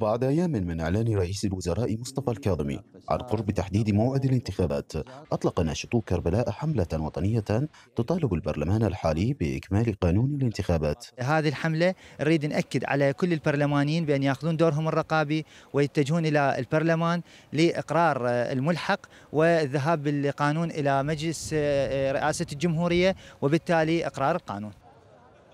بعد أيام من إعلان رئيس الوزراء مصطفى الكاظمي عن قرب تحديد موعد الانتخابات أطلق ناشطو كربلاء حملة وطنية تطالب البرلمان الحالي بإكمال قانون الانتخابات هذه الحملة نريد نأكد على كل البرلمانيين بأن يأخذون دورهم الرقابي ويتجهون إلى البرلمان لإقرار الملحق والذهاب بالقانون إلى مجلس آه، آه، رئاسة الجمهورية وبالتالي إقرار القانون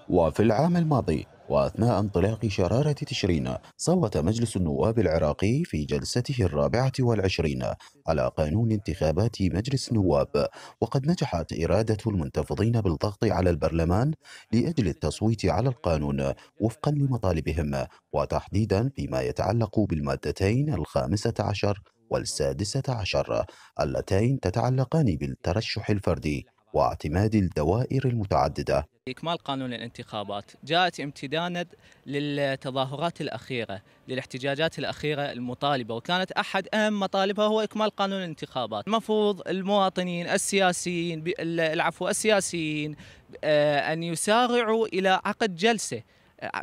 وفي العام الماضي وأثناء انطلاق شرارة تشرين صوت مجلس النواب العراقي في جلسته الرابعة والعشرين على قانون انتخابات مجلس النواب وقد نجحت إرادة المنتفضين بالضغط على البرلمان لأجل التصويت على القانون وفقا لمطالبهم وتحديدا فيما يتعلق بالمادتين الخامسة عشر والسادسة عشر اللتين تتعلقان بالترشح الفردي واعتماد الدوائر المتعددة إكمال قانون الانتخابات جاءت امتدانا للتظاهرات الأخيرة للاحتجاجات الأخيرة المطالبة وكانت أحد أهم مطالبها هو إكمال قانون الانتخابات المفروض المواطنين السياسيين العفو السياسيين آه، أن يسارعوا إلى عقد جلسة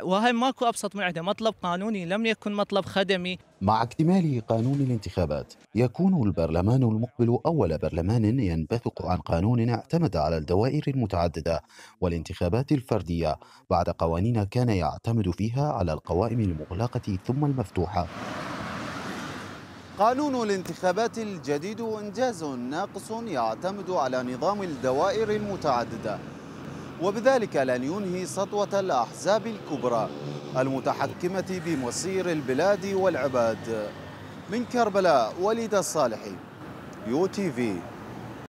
وهي ماكو ابسط من عندها مطلب قانوني لم يكن مطلب خدمي مع اكتمال قانون الانتخابات يكون البرلمان المقبل اول برلمان ينبثق عن قانون اعتمد على الدوائر المتعدده والانتخابات الفرديه بعد قوانين كان يعتمد فيها على القوائم المغلقه ثم المفتوحه قانون الانتخابات الجديد انجاز ناقص يعتمد على نظام الدوائر المتعدده وبذلك لن ينهي سطوة الأحزاب الكبرى المتحكمة بمصير البلاد والعباد من كربلاء وليد الصالحي يو تي في